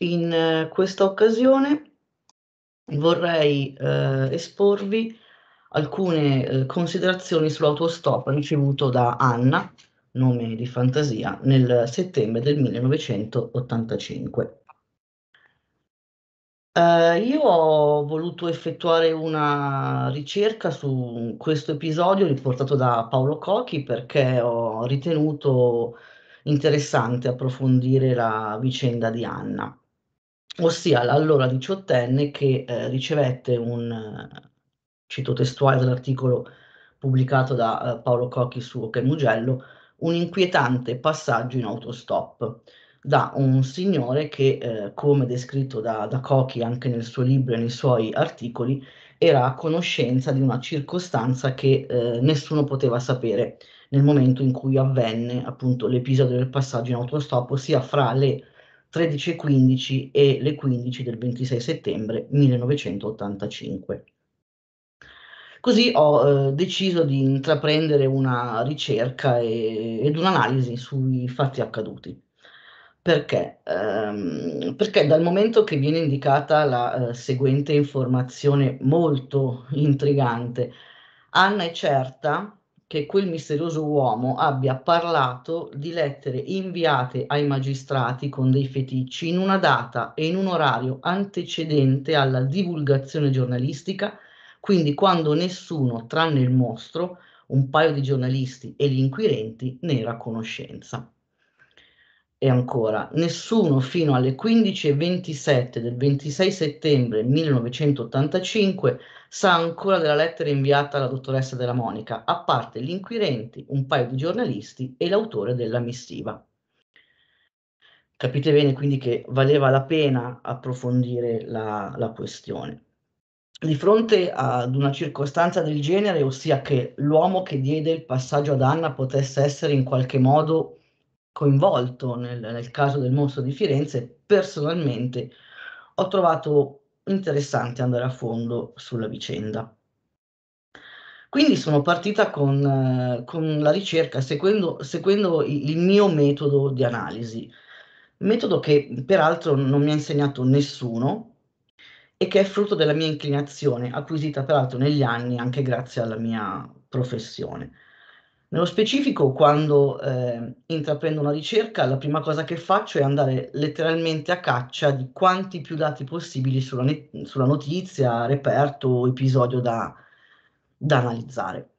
In eh, questa occasione vorrei eh, esporvi alcune eh, considerazioni sull'autostop ricevuto da Anna, nome di fantasia, nel settembre del 1985. Eh, io ho voluto effettuare una ricerca su questo episodio riportato da Paolo Cochi perché ho ritenuto interessante approfondire la vicenda di Anna ossia l'allora diciottenne che eh, ricevette un, cito testuale dell'articolo pubblicato da eh, Paolo Cocchi su Ok Mugello, un inquietante passaggio in autostop da un signore che, eh, come descritto da, da Cocchi anche nel suo libro e nei suoi articoli, era a conoscenza di una circostanza che eh, nessuno poteva sapere nel momento in cui avvenne appunto l'episodio del passaggio in autostop, ossia fra le 13.15 e le 15 del 26 settembre 1985. Così ho eh, deciso di intraprendere una ricerca e, ed un'analisi sui fatti accaduti. Perché? Ehm, perché dal momento che viene indicata la eh, seguente informazione molto intrigante, Anna è certa che quel misterioso uomo abbia parlato di lettere inviate ai magistrati con dei feticci in una data e in un orario antecedente alla divulgazione giornalistica, quindi quando nessuno, tranne il mostro, un paio di giornalisti e gli inquirenti, ne era a conoscenza. E ancora, nessuno fino alle 15.27 del 26 settembre 1985 sa ancora della lettera inviata alla dottoressa della Monica, a parte gli inquirenti, un paio di giornalisti e l'autore della missiva. Capite bene quindi che valeva la pena approfondire la, la questione. Di fronte ad una circostanza del genere, ossia che l'uomo che diede il passaggio ad Anna potesse essere in qualche modo coinvolto nel, nel caso del mostro di Firenze, personalmente ho trovato interessante andare a fondo sulla vicenda. Quindi sono partita con, eh, con la ricerca, seguendo, seguendo, il mio metodo di analisi, metodo che peraltro non mi ha insegnato nessuno e che è frutto della mia inclinazione, acquisita peraltro negli anni anche grazie alla mia professione. Nello specifico, quando eh, intraprendo una ricerca, la prima cosa che faccio è andare letteralmente a caccia di quanti più dati possibili sulla, net- sulla notizia, reperto o episodio da, da analizzare.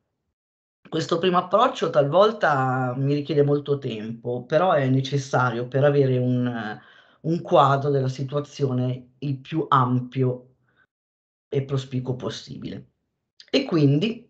Questo primo approccio talvolta mi richiede molto tempo, però è necessario per avere un, un quadro della situazione il più ampio e prospicuo possibile. E quindi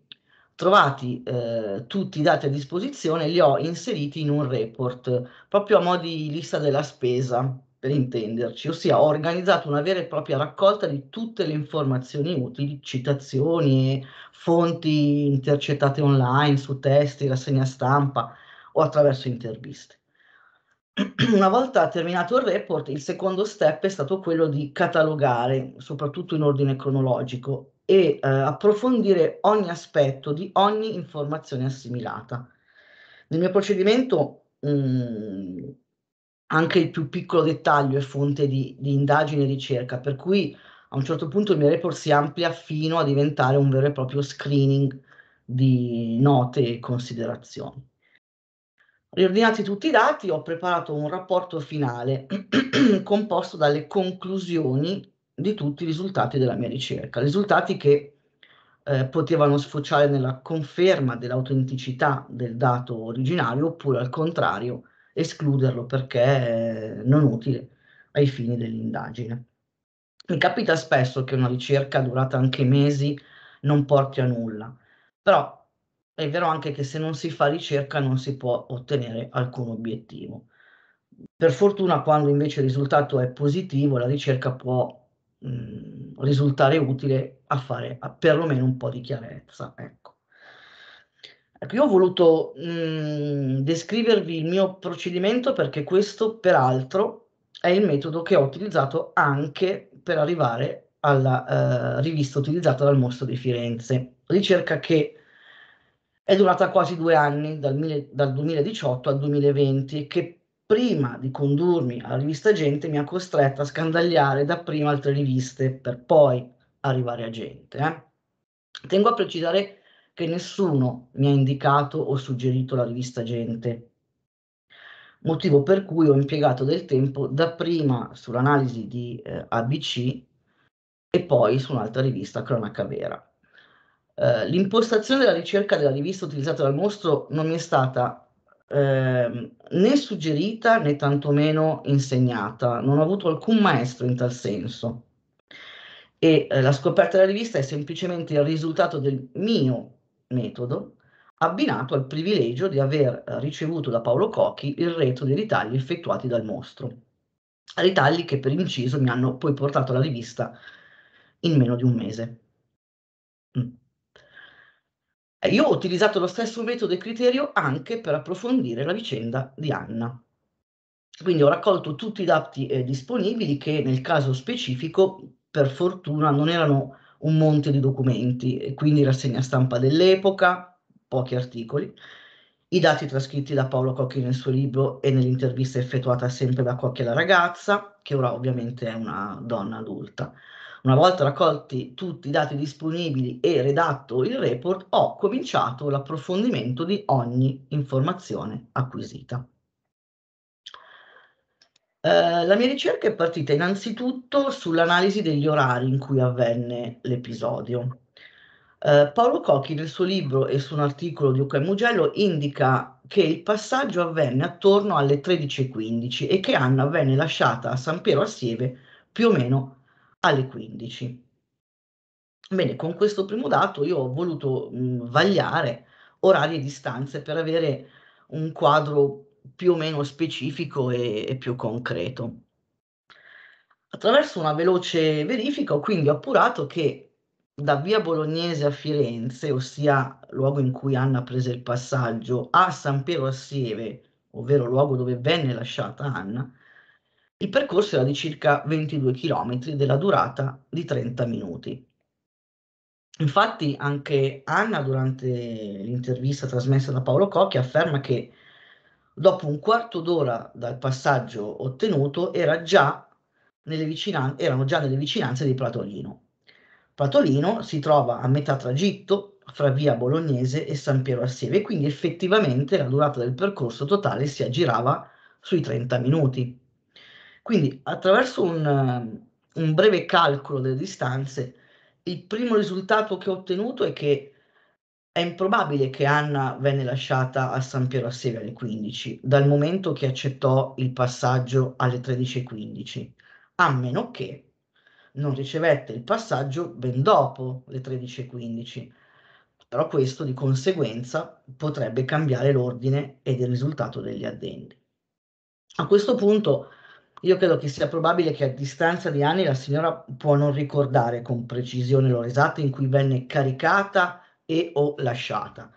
trovati eh, tutti i dati a disposizione, li ho inseriti in un report, proprio a modo di lista della spesa, per intenderci, ossia ho organizzato una vera e propria raccolta di tutte le informazioni utili, citazioni, fonti intercettate online, su testi, rassegna stampa o attraverso interviste. Una volta terminato il report, il secondo step è stato quello di catalogare, soprattutto in ordine cronologico, e eh, approfondire ogni aspetto di ogni informazione assimilata. Nel mio procedimento mh, mm, anche il più piccolo dettaglio è fonte di, di indagine e ricerca, per cui a un certo punto il mio report si amplia fino a diventare un vero e proprio screening di note e considerazioni. Riordinati tutti i dati, ho preparato un rapporto finale composto dalle conclusioni di tutti i risultati della mia ricerca, risultati che eh, potevano sfociare nella conferma dell'autenticità del dato originario oppure al contrario escluderlo perché eh, non utile ai fini dell'indagine. Mi capita spesso che una ricerca durata anche mesi non porti a nulla, però è vero anche che se non si fa ricerca non si può ottenere alcun obiettivo. Per fortuna quando invece il risultato è positivo la ricerca può mh, mm, risultare utile a fare a perlomeno un po' di chiarezza. Ecco. Ecco, io ho voluto mh, mm, descrivervi il mio procedimento perché questo, peraltro, è il metodo che ho utilizzato anche per arrivare alla eh, rivista utilizzata dal Mostro di Firenze, ricerca che è durata quasi due anni, dal, dal 2018 al 2020, che prima di condurmi alla rivista Gente, mi ha costretto a scandagliare dapprima altre riviste per poi arrivare a Gente. Eh. Tengo a precisare che nessuno mi ha indicato o suggerito la rivista Gente, motivo per cui ho impiegato del tempo dapprima sull'analisi di eh, ABC e poi su un'altra rivista, Cronaca Vera. Eh, l'impostazione della ricerca della rivista utilizzata dal mostro non mi è stata eh, né suggerita né tantomeno insegnata, non ho avuto alcun maestro in tal senso. E eh, la scoperta della rivista è semplicemente il risultato del mio metodo abbinato al privilegio di aver eh, ricevuto da Paolo Cocchi il retro dei ritagli effettuati dal mostro. Ritagli che per inciso mi hanno poi portato alla rivista in meno di un mese. Mm. Eh, io ho utilizzato lo stesso metodo e criterio anche per approfondire la vicenda di Anna. Quindi ho raccolto tutti i dati eh, disponibili che nel caso specifico, per fortuna, non erano un monte di documenti, quindi rassegna stampa dell'epoca, pochi articoli, i dati trascritti da Paolo Cocchi nel suo libro e nell'intervista effettuata sempre da Cocchi alla ragazza, che ora ovviamente è una donna adulta una volta raccolti tutti i dati disponibili e redatto il report, ho cominciato l'approfondimento di ogni informazione acquisita. Eh, la mia ricerca è partita innanzitutto sull'analisi degli orari in cui avvenne l'episodio. Eh, Paolo Cocchi nel suo libro e su un articolo di Uca Mugello indica che il passaggio avvenne attorno alle 13.15 e che Anna venne lasciata a San Piero Assieve più o meno alle 15. Bene, con questo primo dato io ho voluto mh, mm, vagliare orari e distanze per avere un quadro più o meno specifico e, e più concreto. Attraverso una veloce verifica ho quindi appurato che da via Bolognese a Firenze, ossia luogo in cui Anna prese il passaggio, a San Piero a Sieve, ovvero luogo dove venne lasciata Anna, il percorso era di circa 22 km della durata di 30 minuti. Infatti anche Anna durante l'intervista trasmessa da Paolo Cocchi afferma che dopo un quarto d'ora dal passaggio ottenuto era già vicinanze, erano già nelle vicinanze di Pratolino. Pratolino si trova a metà tragitto fra via Bolognese e San Piero Assieve, quindi effettivamente la durata del percorso totale si aggirava sui 30 minuti. Quindi attraverso un, un breve calcolo delle distanze, il primo risultato che ho ottenuto è che è improbabile che Anna venne lasciata a San Piero a Sega alle 15, dal momento che accettò il passaggio alle 13.15, a meno che non ricevette il passaggio ben dopo le 13.15. Però questo di conseguenza potrebbe cambiare l'ordine ed il risultato degli addendi. A questo punto io credo che sia probabile che a distanza di anni la signora può non ricordare con precisione l'ora esatta in cui venne caricata e o lasciata.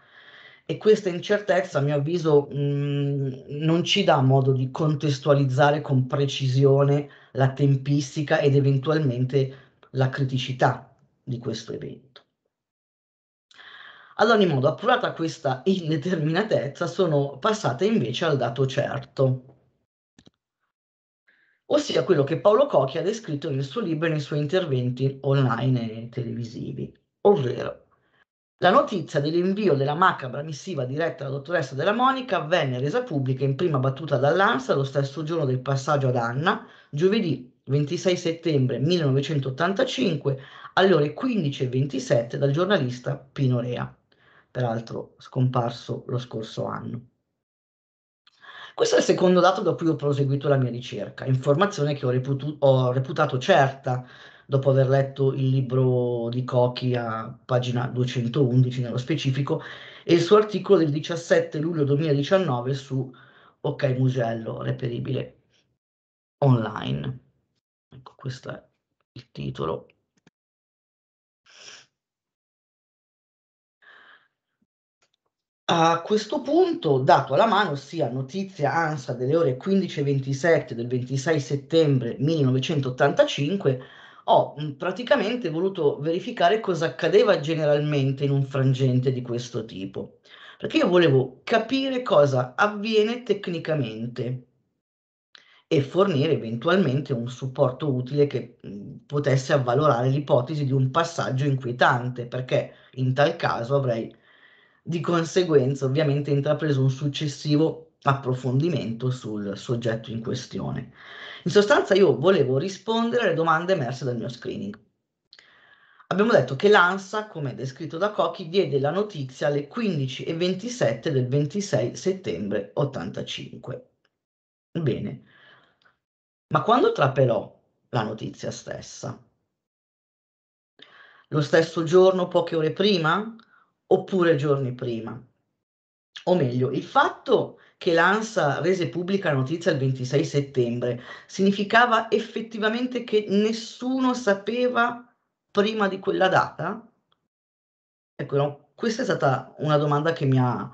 E questa incertezza, a mio avviso, mh, mm, non ci dà modo di contestualizzare con precisione la tempistica ed eventualmente la criticità di questo evento. Ad ogni modo, appurata questa indeterminatezza, sono passata invece al dato certo, ossia quello che Paolo Cocchi ha descritto nel suo libro e nei suoi interventi online e televisivi, ovvero la notizia dell'invio della macabra missiva diretta alla dottoressa della Monica venne resa pubblica in prima battuta dall'ANSA lo stesso giorno del passaggio ad Anna, giovedì 26 settembre 1985 alle ore 15.27 dal giornalista Pino Rea, peraltro scomparso lo scorso anno. Questo è il secondo dato da cui ho proseguito la mia ricerca, informazione che ho, reputu- ho reputato certa dopo aver letto il libro di Cochi a pagina 211 nello specifico e il suo articolo del 17 luglio 2019 su Ok Mugello, reperibile online. Ecco, questo è il titolo. A questo punto, dato alla mano, sia notizia ANSA delle ore 15.27 del 26 settembre 1985, ho praticamente voluto verificare cosa accadeva generalmente in un frangente di questo tipo, perché io volevo capire cosa avviene tecnicamente e fornire eventualmente un supporto utile che potesse avvalorare l'ipotesi di un passaggio inquietante, perché in tal caso avrei di conseguenza, ovviamente, intrapreso un successivo approfondimento sul soggetto in questione. In sostanza, io volevo rispondere alle domande emerse dal mio screening. Abbiamo detto che l'ANSA, come descritto da Cocchi, diede la notizia alle 15.27 del 26 settembre 85. Bene, ma quando trapelò la notizia stessa? Lo stesso giorno, poche ore prima? oppure giorni prima. O meglio, il fatto che l'ANSA rese pubblica la notizia il 26 settembre significava effettivamente che nessuno sapeva prima di quella data? Ecco, no, questa è stata una domanda che mi ha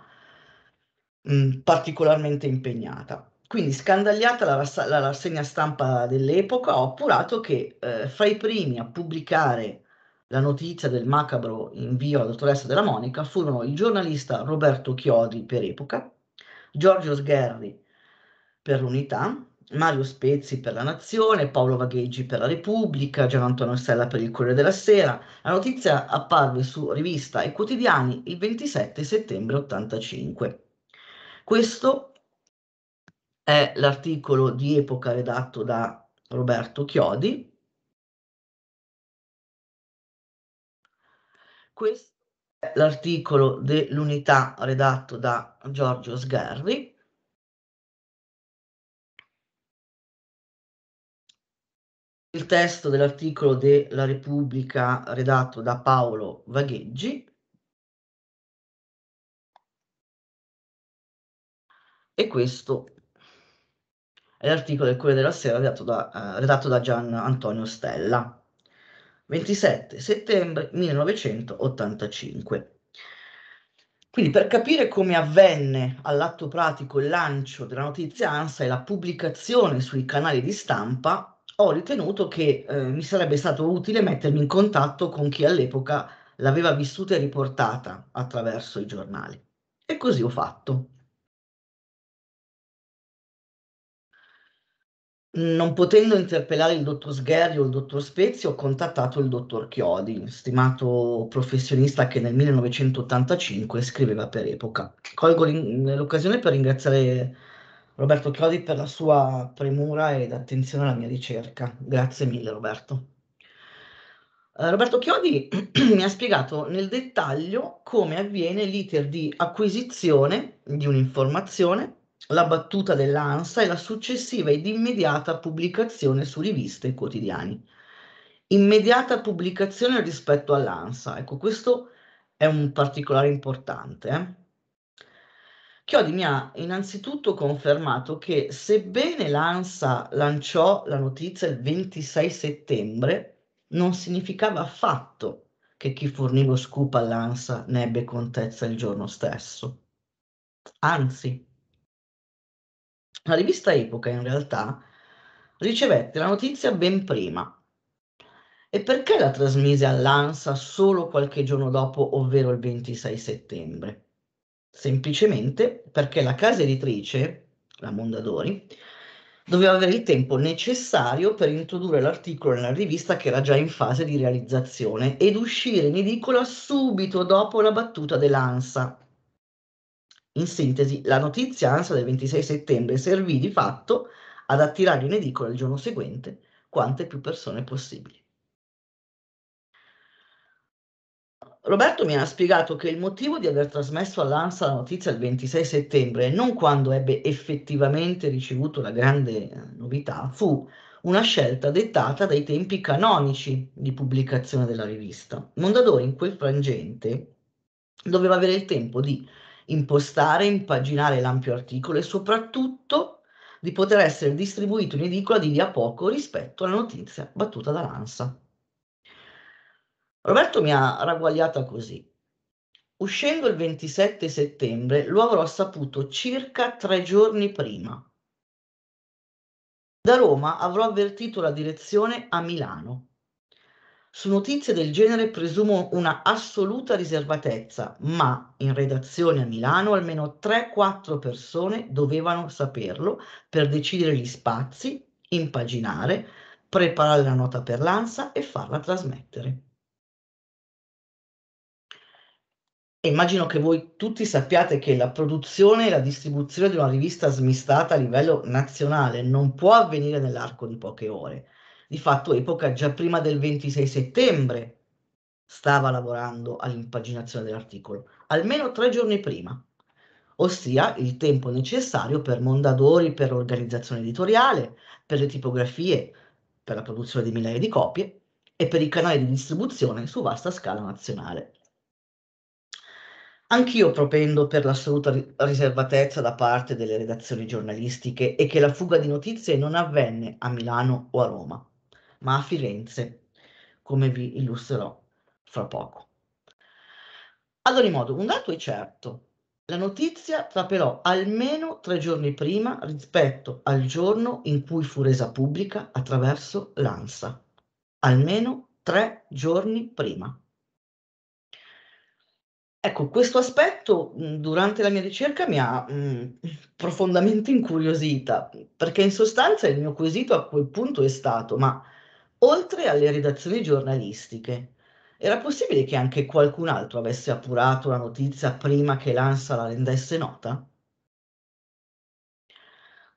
mh, mm, particolarmente impegnata. Quindi scandagliata la, rass- la rassegna stampa dell'epoca, ho appurato che eh, fra i primi a pubblicare la notizia del macabro invio alla dottoressa della Monica furono il giornalista Roberto Chiodi per Epoca, Giorgio Sgherri per l'Unità, Mario Spezzi per La Nazione, Paolo Vagheggi per La Repubblica, Gian Antonio Stella per Il Corriere della Sera. La notizia apparve su rivista e quotidiani il 27 settembre 85. Questo è l'articolo di epoca redatto da Roberto Chiodi Questo è l'articolo dell'unità redatto da Giorgio Sgarri. Il testo dell'articolo della Repubblica redatto da Paolo Vagheggi. E questo è l'articolo del Corriere della Sera redatto da, eh, redatto da Gian Antonio Stella. 27 settembre 1985. Quindi per capire come avvenne all'atto pratico il lancio della notizia ANSA e la pubblicazione sui canali di stampa, ho ritenuto che eh, mi sarebbe stato utile mettermi in contatto con chi all'epoca l'aveva vissuta e riportata attraverso i giornali. E così ho fatto. non potendo interpellare il dottor Sgherri o il dottor Spezzi, ho contattato il dottor Chiodi, stimato professionista che nel 1985 scriveva per Epoca. Colgo l'occasione per ringraziare Roberto Chiodi per la sua premura ed attenzione alla mia ricerca. Grazie mille Roberto. Eh, Roberto Chiodi mi ha spiegato nel dettaglio come avviene l'iter di acquisizione di un'informazione la battuta dell'ANSA e la successiva ed immediata pubblicazione su riviste e quotidiani. Immediata pubblicazione rispetto all'ANSA, ecco questo è un particolare importante. Eh? Chiodi mi ha innanzitutto confermato che sebbene l'ANSA lanciò la notizia il 26 settembre, non significava affatto che chi fornì lo scoop all'ANSA ne ebbe contezza il giorno stesso. Anzi, la rivista Epoca, in realtà, ricevette la notizia ben prima. E perché la trasmise all'ANSA solo qualche giorno dopo, ovvero il 26 settembre? Semplicemente perché la casa editrice, la Mondadori, doveva avere il tempo necessario per introdurre l'articolo nella rivista che era già in fase di realizzazione ed uscire in edicola subito dopo la battuta dell'ANSA, in sintesi, la notizia ANSA del 26 settembre servì di fatto ad attirare in edicola il giorno seguente quante più persone possibili. Roberto mi ha spiegato che il motivo di aver trasmesso all'ANSA la notizia il 26 settembre, non quando ebbe effettivamente ricevuto la grande eh, novità, fu una scelta dettata dai tempi canonici di pubblicazione della rivista. Mondadori in quel frangente doveva avere il tempo di impostare, impaginare l'ampio articolo e soprattutto di poter essere distribuito in edicola di lì a poco rispetto alla notizia battuta da Lanza. Roberto mi ha ragguagliata così. Uscendo il 27 settembre lo avrò saputo circa tre giorni prima. Da Roma avrò avvertito la direzione a Milano su notizie del genere presumo una assoluta riservatezza, ma in redazione a Milano almeno 3-4 persone dovevano saperlo per decidere gli spazi, impaginare, preparare la nota per l'ANSA e farla trasmettere. immagino che voi tutti sappiate che la produzione e la distribuzione di una rivista smistata a livello nazionale non può avvenire nell'arco di poche ore di fatto Epoca già prima del 26 settembre stava lavorando all'impaginazione dell'articolo, almeno tre giorni prima, ossia il tempo necessario per Mondadori per l'organizzazione editoriale, per le tipografie, per la produzione di migliaia di copie e per i canali di distribuzione su vasta scala nazionale. Anch'io propendo per l'assoluta riservatezza da parte delle redazioni giornalistiche e che la fuga di notizie non avvenne a Milano o a Roma, ma a Firenze, come vi illustrerò fra poco. Ad ogni modo, un dato è certo, la notizia trapelò almeno tre giorni prima rispetto al giorno in cui fu resa pubblica attraverso l'ANSA. Almeno tre giorni prima. Ecco, questo aspetto durante la mia ricerca mi ha mh, profondamente incuriosita, perché in sostanza il mio quesito a quel punto è stato, ma Oltre alle redazioni giornalistiche, era possibile che anche qualcun altro avesse appurato la notizia prima che l'ANSA la rendesse nota?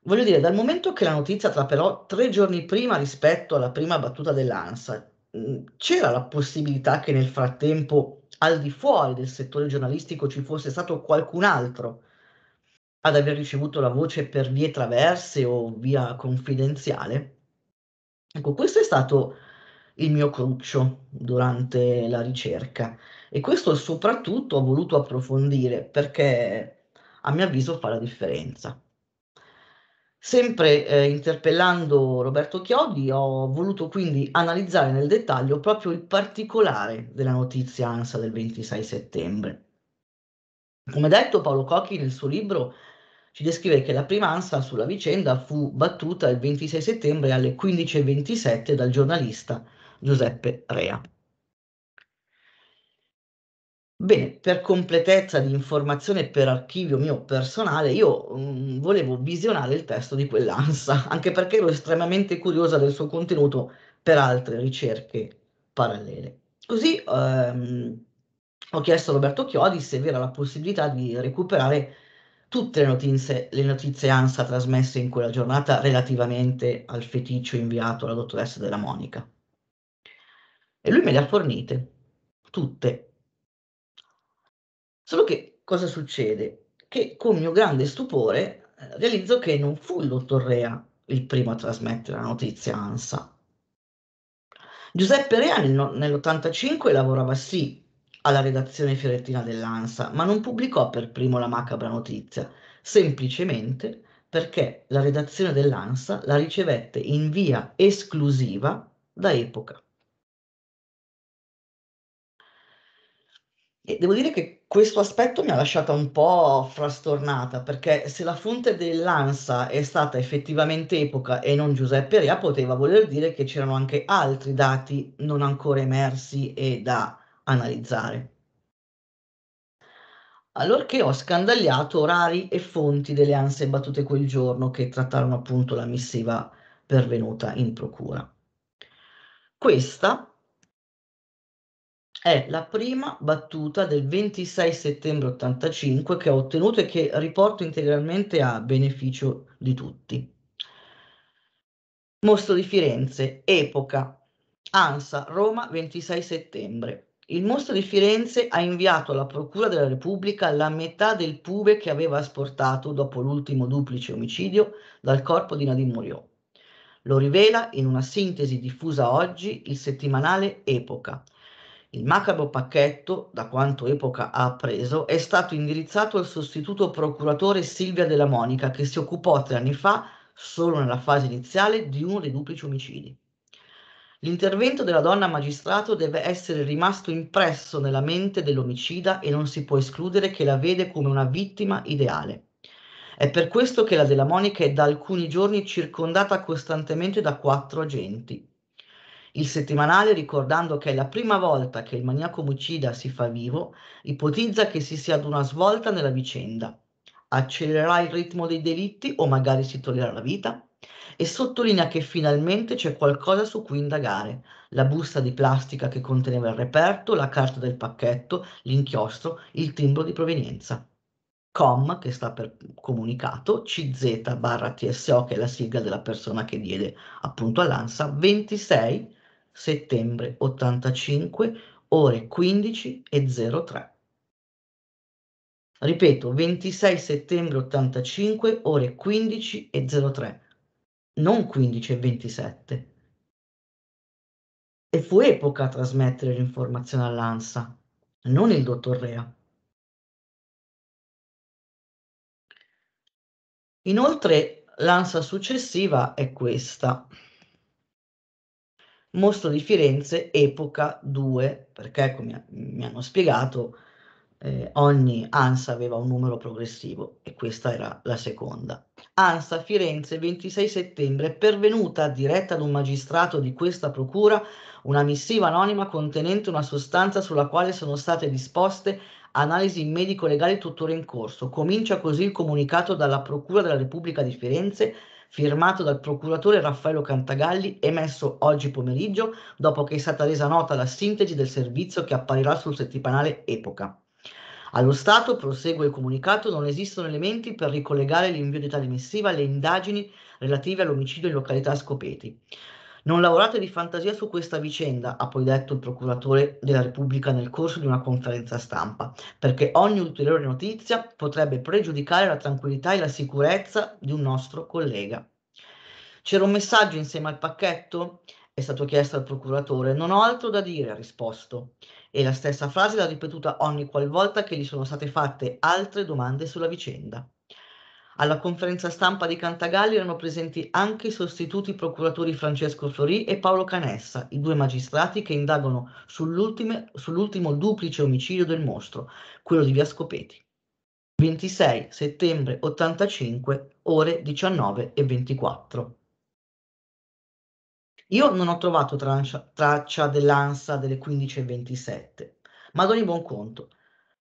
Voglio dire, dal momento che la notizia traperò tre giorni prima rispetto alla prima battuta dell'ANSA, mm, c'era la possibilità che nel frattempo al di fuori del settore giornalistico ci fosse stato qualcun altro ad aver ricevuto la voce per vie traverse o via confidenziale? Ecco, questo è stato il mio cruccio durante la ricerca e questo soprattutto ho voluto approfondire perché a mio avviso fa la differenza. Sempre eh, interpellando Roberto Chiodi ho voluto quindi analizzare nel dettaglio proprio il particolare della notizia ANSA del 26 settembre. Come detto Paolo Cocchi nel suo libro ci descrive che la prima primanza sulla vicenda fu battuta il 26 settembre alle 15.27 dal giornalista Giuseppe Rea. Bene, per completezza di informazione per archivio mio personale, io mh, mm, volevo visionare il testo di quell'ANSA, anche perché ero estremamente curiosa del suo contenuto per altre ricerche parallele. Così ehm, ho chiesto a Roberto Chiodi se vi era la possibilità di recuperare tutte le notizie, le notizie ANSA trasmesse in quella giornata relativamente al feticcio inviato alla dottoressa della Monica. E lui me le ha fornite, tutte. Solo che cosa succede? Che con mio grande stupore eh, realizzo che non fu il dottor Rea il primo a trasmettere la notizia ANSA. Giuseppe Rea nell'85 lavorava sì alla redazione fiorentina dell'ANSA, ma non pubblicò per primo la macabra notizia, semplicemente perché la redazione dell'ANSA la ricevette in via esclusiva da Epoca. E devo dire che questo aspetto mi ha lasciata un po' frastornata, perché se la fonte dell'ANSA è stata effettivamente Epoca e non Giuseppe Rea, poteva voler dire che c'erano anche altri dati non ancora emersi e da analizzare. Allorché ho scandagliato orari e fonti delle anse battute quel giorno che trattarono appunto la missiva pervenuta in procura. Questa è la prima battuta del 26 settembre 85 che ho ottenuto e che riporto integralmente a beneficio di tutti. Mostro di Firenze, Epoca, ANSA, Roma, 26 settembre. Il mostro di Firenze ha inviato alla Procura della Repubblica la metà del pube che aveva asportato dopo l'ultimo duplice omicidio dal corpo di Nadine Muriot. Lo rivela in una sintesi diffusa oggi il settimanale Epoca. Il macabro pacchetto, da quanto Epoca ha appreso, è stato indirizzato al sostituto procuratore Silvia Della Monica, che si occupò tre anni fa, solo nella fase iniziale, di uno dei duplici omicidi. L'intervento della donna magistrato deve essere rimasto impresso nella mente dell'omicida e non si può escludere che la vede come una vittima ideale. È per questo che la della Monica è da alcuni giorni circondata costantemente da quattro agenti. Il settimanale, ricordando che è la prima volta che il maniaco omicida si fa vivo, ipotizza che si sia ad una svolta nella vicenda. Accelererà il ritmo dei delitti o magari si toglierà la vita? e sottolinea che finalmente c'è qualcosa su cui indagare. La busta di plastica che conteneva il reperto, la carta del pacchetto, l'inchiostro, il timbro di provenienza. COM, che sta per comunicato, CZ barra TSO, che è la sigla della persona che diede appunto all'ANSA, 26 settembre 85, ore 15 e 03. Ripeto, 26 settembre 85, ore 15 e 03 non 15 e 27. E fu Epoca a trasmettere l'informazione all'ANSA, non il dottor Rea. Inoltre l'ANSA successiva è questa. Mostro di Firenze, Epoca 2, perché come ecco, mi hanno spiegato eh, ogni ANSA aveva un numero progressivo e questa era la seconda. ANSA Firenze 26 settembre è pervenuta diretta ad un magistrato di questa procura una missiva anonima contenente una sostanza sulla quale sono state disposte analisi medico-legali tuttora in corso. Comincia così il comunicato dalla Procura della Repubblica di Firenze firmato dal procuratore Raffaello Cantagalli, emesso oggi pomeriggio dopo che è stata resa nota la sintesi del servizio che apparirà sul settimanale Epoca. Allo Stato, prosegue il comunicato, non esistono elementi per ricollegare l'invio di tale missiva alle indagini relative all'omicidio in località Scopeti. Non lavorate di fantasia su questa vicenda, ha poi detto il procuratore della Repubblica nel corso di una conferenza stampa, perché ogni ulteriore notizia potrebbe pregiudicare la tranquillità e la sicurezza di un nostro collega. C'era un messaggio insieme al pacchetto? È stato chiesto al procuratore. Non ho altro da dire, ha risposto e la stessa frase l'ha ripetuta ogni qualvolta che gli sono state fatte altre domande sulla vicenda. Alla conferenza stampa di Cantagalli erano presenti anche i sostituti procuratori Francesco Florì e Paolo Canessa, i due magistrati che indagano sull'ultimo duplice omicidio del mostro, quello di Via Scopeti. 26 settembre 85, ore 19 e 24. Io non ho trovato trancia, traccia dell'ANSA delle 15.27, ma ad ogni buon conto,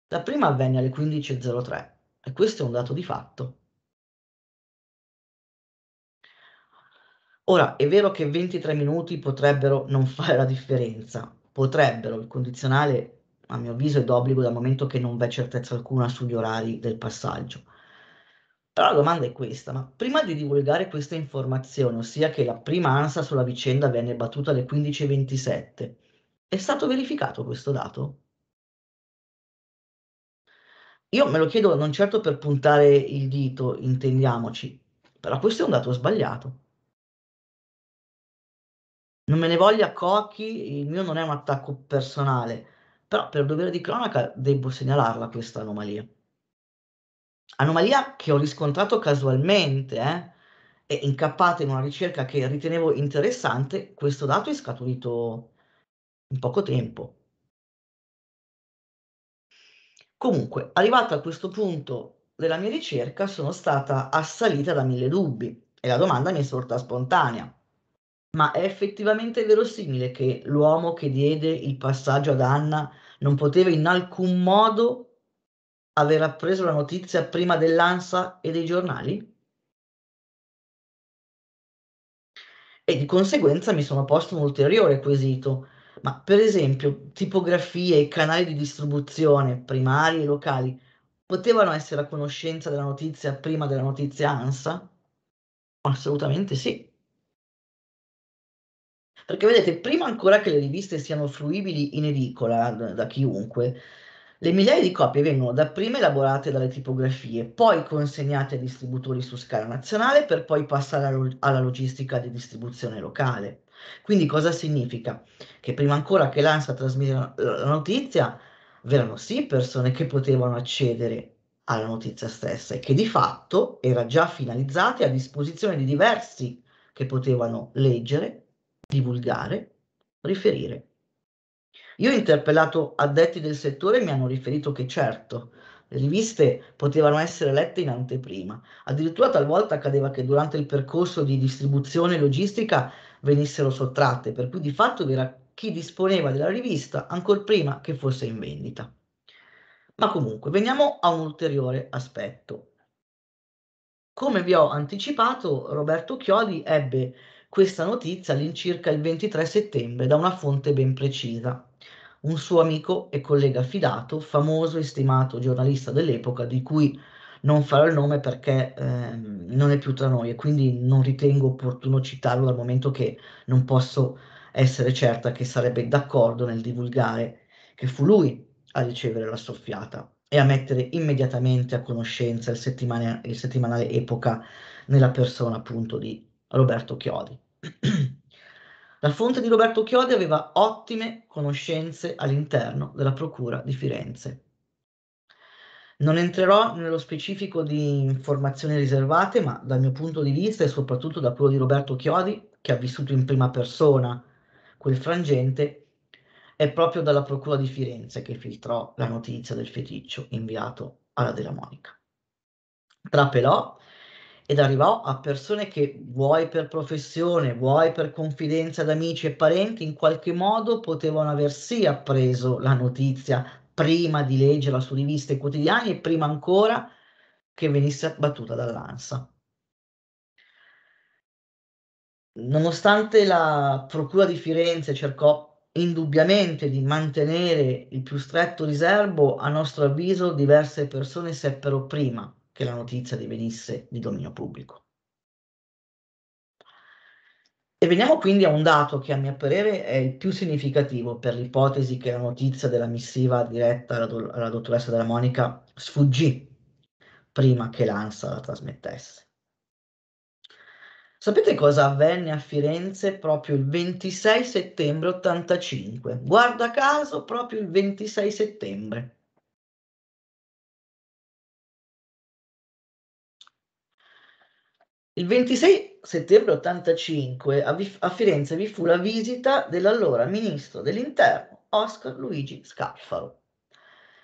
la prima avvenne alle 15.03 e questo è un dato di fatto. Ora, è vero che 23 minuti potrebbero non fare la differenza, potrebbero, il condizionale a mio avviso è d'obbligo dal momento che non v'è certezza alcuna sugli orari del passaggio, però la domanda è questa, ma prima di divulgare questa informazione, ossia che la prima ansa sulla vicenda venne battuta alle 15.27, è stato verificato questo dato? Io me lo chiedo non certo per puntare il dito, intendiamoci, però questo è un dato sbagliato. Non me ne voglia Cocchi, il mio non è un attacco personale, però per dovere di cronaca devo segnalarla questa anomalia. Anomalia che ho riscontrato casualmente, eh? e incappata in una ricerca che ritenevo interessante, questo dato è scaturito in poco tempo. Comunque, arrivato a questo punto della mia ricerca, sono stata assalita da mille dubbi e la domanda mi è sorta spontanea. Ma è effettivamente verosimile che l'uomo che diede il passaggio ad Anna non poteva in alcun modo aver appreso la notizia prima dell'ANSA e dei giornali? E di conseguenza mi sono posto un ulteriore quesito, ma per esempio tipografie e canali di distribuzione primari e locali potevano essere a conoscenza della notizia prima della notizia ANSA? Assolutamente sì. Perché vedete, prima ancora che le riviste siano fruibili in edicola da, da chiunque, le migliaia di copie vengono dapprima elaborate dalle tipografie, poi consegnate ai distributori su scala nazionale per poi passare alla logistica di distribuzione locale. Quindi cosa significa? Che prima ancora che l'ANSA trasmetta la notizia, verranno sì persone che potevano accedere alla notizia stessa e che di fatto era già finalizzata e a disposizione di diversi che potevano leggere, divulgare, riferire. Io ho interpellato addetti del settore e mi hanno riferito che certo, le riviste potevano essere lette in anteprima. Addirittura talvolta accadeva che durante il percorso di distribuzione logistica venissero sottratte, per cui di fatto vi era chi disponeva della rivista ancora prima che fosse in vendita. Ma comunque, veniamo a un ulteriore aspetto. Come vi ho anticipato, Roberto Chiodi ebbe questa notizia all'incirca il 23 settembre da una fonte ben precisa, un suo amico e collega fidato, famoso e stimato giornalista dell'epoca, di cui non farò il nome perché eh, non è più tra noi e quindi non ritengo opportuno citarlo dal momento che non posso essere certa che sarebbe d'accordo nel divulgare che fu lui a ricevere la soffiata e a mettere immediatamente a conoscenza il, settimana, il settimanale Epoca nella persona appunto di Roberto Chiodi. La fonte di Roberto Chiodi aveva ottime conoscenze all'interno della Procura di Firenze. Non entrerò nello specifico di informazioni riservate, ma dal mio punto di vista e soprattutto da quello di Roberto Chiodi, che ha vissuto in prima persona quel frangente, è proprio dalla Procura di Firenze che filtrò la notizia del feticcio inviato alla Della Monica. Trapelò ed arrivò a persone che vuoi per professione, vuoi per confidenza ad amici e parenti, in qualche modo potevano aver sì appreso la notizia prima di leggerla su riviste quotidiane e prima ancora che venisse abbattuta dall'ANSA. Nonostante la Procura di Firenze cercò indubbiamente di mantenere il più stretto riservo, a nostro avviso diverse persone seppero prima che la notizia divenisse di dominio pubblico. E veniamo quindi a un dato che a mio parere è il più significativo per l'ipotesi che la notizia della missiva diretta alla, do- alla dottoressa della Monica sfuggì prima che l'ANSA la trasmettesse. Sapete cosa avvenne a Firenze proprio il 26 settembre 85? Guarda caso proprio il 26 settembre. Il 26 settembre 85 a, Vif- a Firenze vi fu la visita dell'allora ministro dell'interno Oscar Luigi Scalfaro.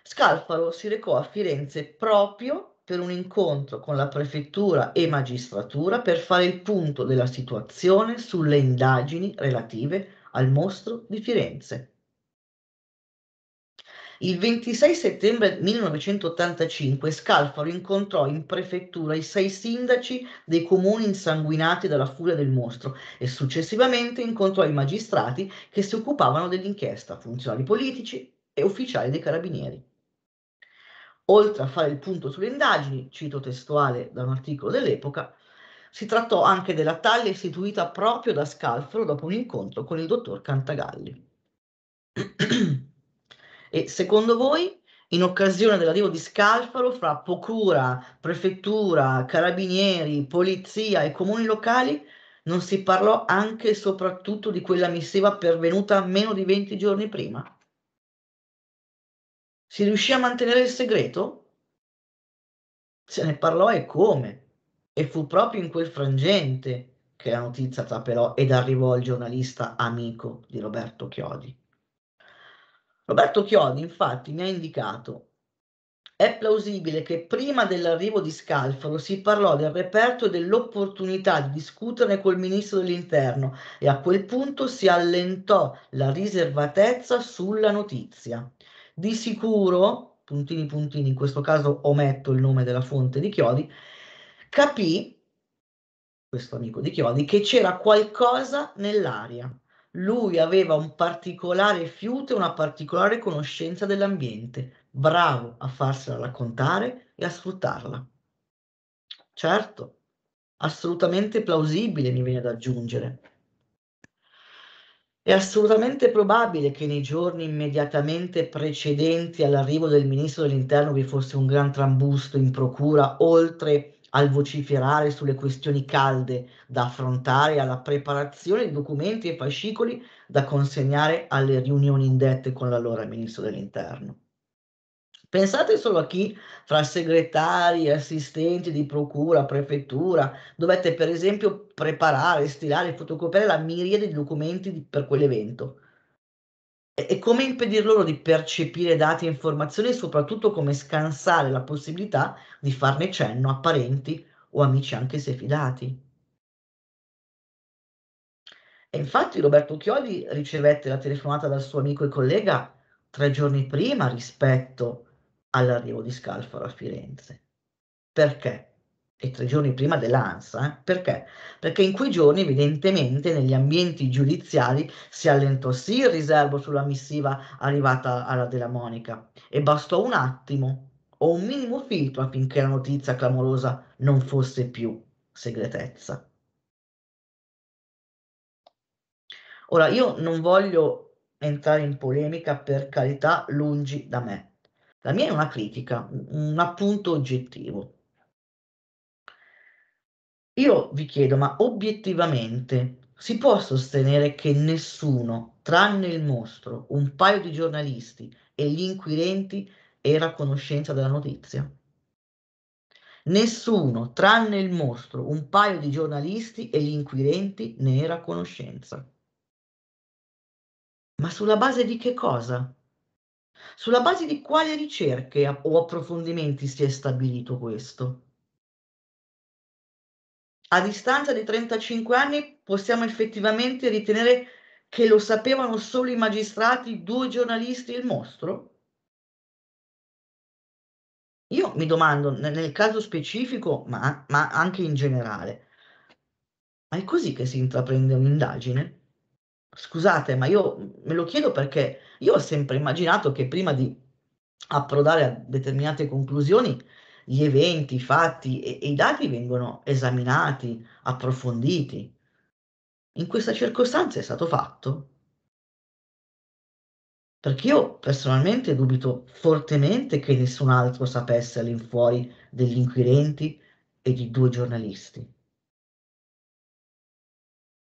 Scalfaro si recò a Firenze proprio per un incontro con la prefettura e magistratura per fare il punto della situazione sulle indagini relative al mostro di Firenze. Il 26 settembre 1985 Scalfaro incontrò in prefettura i sei sindaci dei comuni insanguinati dalla furia del mostro e successivamente incontrò i magistrati che si occupavano dell'inchiesta, funzionari politici e ufficiali dei carabinieri. Oltre a fare il punto sulle indagini, cito testuale da un articolo dell'epoca, si trattò anche della taglia istituita proprio da Scalfaro dopo un incontro con il dottor Cantagalli. E secondo voi, in occasione dell'arrivo di Scalfaro fra procura, prefettura, carabinieri, polizia e comuni locali, non si parlò anche e soprattutto di quella missiva pervenuta meno di 20 giorni prima? Si riuscì a mantenere il segreto? Se ne parlò e come? E fu proprio in quel frangente che la notizia trapelò ed arrivò al giornalista amico di Roberto Chiodi. Roberto Chiodi infatti mi ha indicato è plausibile che prima dell'arrivo di Scalfaro si parlò del reperto e dell'opportunità di discuterne col ministro dell'interno e a quel punto si allentò la riservatezza sulla notizia. Di sicuro, puntini puntini, in questo caso ometto il nome della fonte di Chiodi, capì, questo amico di Chiodi, che c'era qualcosa nell'aria lui aveva un particolare fiuto e una particolare conoscenza dell'ambiente, bravo a farsela raccontare e a sfruttarla. Certo, assolutamente plausibile, mi viene ad aggiungere. È assolutamente probabile che nei giorni immediatamente precedenti all'arrivo del ministro dell'interno vi fosse un gran trambusto in procura, oltre al vociferare sulle questioni calde da affrontare, alla preparazione di documenti e fascicoli da consegnare alle riunioni indette con l'allora ministro dell'Interno. Pensate solo a chi fra segretari, assistenti di procura, prefettura, dovette per esempio preparare, stilare e fotocopiare la miriade di documenti per quell'evento e come impedir loro di percepire dati e informazioni e soprattutto come scansare la possibilità di farne cenno a parenti o amici anche se fidati. E infatti Roberto Chiodi ricevette la telefonata dal suo amico e collega tre giorni prima rispetto all'arrivo di Scalfaro a Firenze. Perché? e tre giorni prima dell'ANSA. Eh? Perché? Perché in quei giorni evidentemente negli ambienti giudiziari si allentò sì il riservo sulla missiva arrivata alla della Monica e bastò un attimo o un minimo filtro affinché la notizia clamorosa non fosse più segretezza. Ora, io non voglio entrare in polemica per carità lungi da me. La mia è una critica, un appunto oggettivo io vi chiedo, ma obiettivamente si può sostenere che nessuno, tranne il mostro, un paio di giornalisti e gli inquirenti, era a conoscenza della notizia? Nessuno, tranne il mostro, un paio di giornalisti e gli inquirenti, ne era a conoscenza. Ma sulla base di che cosa? Sulla base di quali ricerche o approfondimenti si è stabilito questo? a distanza di 35 anni possiamo effettivamente ritenere che lo sapevano solo i magistrati, due giornalisti e il mostro? Io mi domando, nel caso specifico, ma, ma anche in generale, ma è così che si intraprende un'indagine? Scusate, ma io me lo chiedo perché io ho sempre immaginato che prima di approdare a determinate conclusioni gli eventi, i fatti e, e i dati vengono esaminati, approfonditi. In questa circostanza è stato fatto? Perché io personalmente dubito fortemente che nessun altro sapesse all'infuori degli inquirenti e di due giornalisti.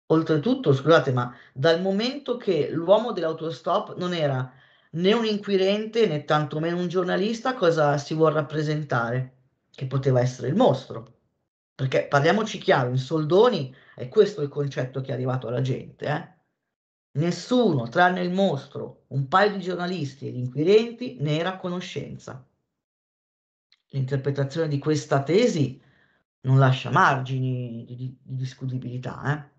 Oltretutto, scusate, ma dal momento che l'uomo dell'autostop non era né un inquirente né tantomeno un giornalista, cosa si vuol rappresentare? che poteva essere il mostro. Perché parliamoci chiaro, in soldoni è questo il concetto che è arrivato alla gente. Eh? Nessuno, tranne il mostro, un paio di giornalisti e gli inquirenti, ne era a conoscenza. L'interpretazione di questa tesi non lascia margini di, di, di discutibilità. Eh?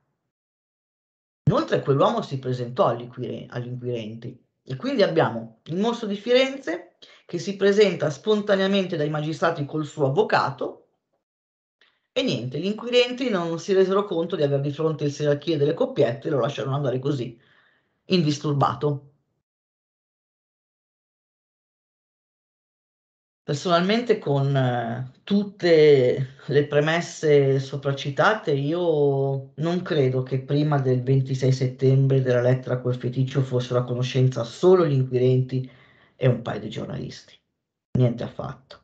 Inoltre quell'uomo si presentò agli, agli inquirenti e quindi abbiamo il mostro di Firenze che si presenta spontaneamente dai magistrati col suo avvocato e niente, gli inquirenti non si resero conto di aver di fronte il serracchio delle coppiette e lo lasciarono andare così, indisturbato. Personalmente con eh, tutte le premesse sopracitate io non credo che prima del 26 settembre della lettera col feticcio fossero a conoscenza solo gli inquirenti e un paio di giornalisti. Niente affatto.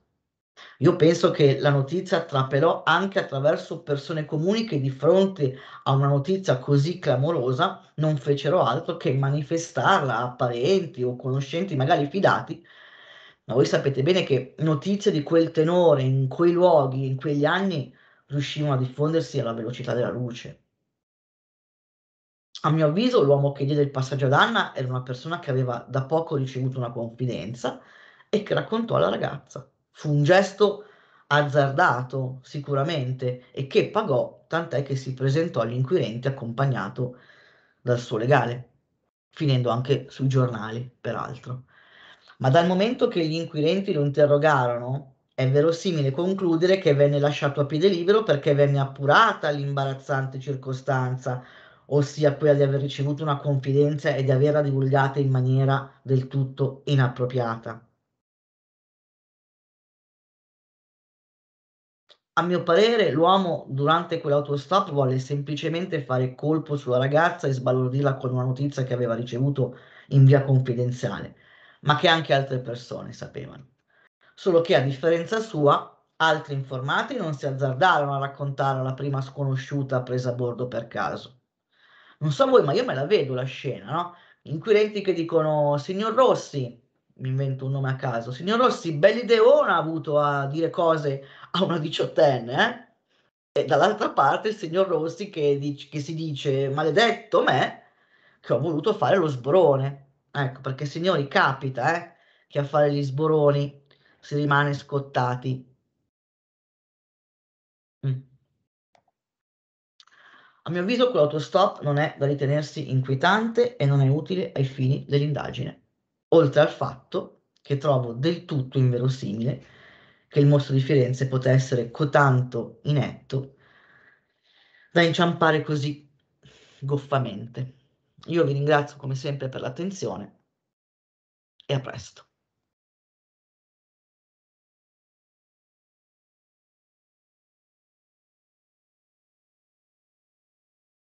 Io penso che la notizia trapelò anche attraverso persone comuni che di fronte a una notizia così clamorosa non fecero altro che manifestarla a parenti o conoscenti magari fidati. Ma voi sapete bene che notizie di quel tenore in quei luoghi, in quegli anni, riuscivano a diffondersi alla velocità della luce a mio avviso, l'uomo che diede il passaggio ad Anna era una persona che aveva da poco ricevuto una confidenza e che raccontò alla ragazza. Fu un gesto azzardato, sicuramente, e che pagò, tant'è che si presentò agli inquirenti accompagnato dal suo legale, finendo anche sui giornali, peraltro. Ma dal momento che gli inquirenti lo interrogarono, è verosimile concludere che venne lasciato a piede libero perché venne appurata l'imbarazzante circostanza ossia quella di aver ricevuto una confidenza e di averla divulgata in maniera del tutto inappropriata. A mio parere, l'uomo durante quell'autostop volle semplicemente fare colpo sulla ragazza e sbalordirla con una notizia che aveva ricevuto in via confidenziale, ma che anche altre persone sapevano. Solo che a differenza sua, altri informati non si azzardarono a raccontare alla prima sconosciuta presa a bordo per caso. Non so voi, ma io me la vedo la scena, no? In che dicono, signor Rossi, mi invento un nome a caso, signor Rossi, bell'ideona ha avuto a dire cose a una diciottenne, eh? E dall'altra parte il signor Rossi che, dice, che si dice, maledetto me, che ho voluto fare lo sborone. Ecco, perché signori, capita, eh? Che a fare gli sboroni si rimane scottati. A mio avviso quell'autostop non è da ritenersi inquietante e non è utile ai fini dell'indagine, oltre al fatto che trovo del tutto inverosimile che il mostro di Firenze potesse essere cotanto inetto da inciampare così goffamente. Io vi ringrazio come sempre per l'attenzione e a presto.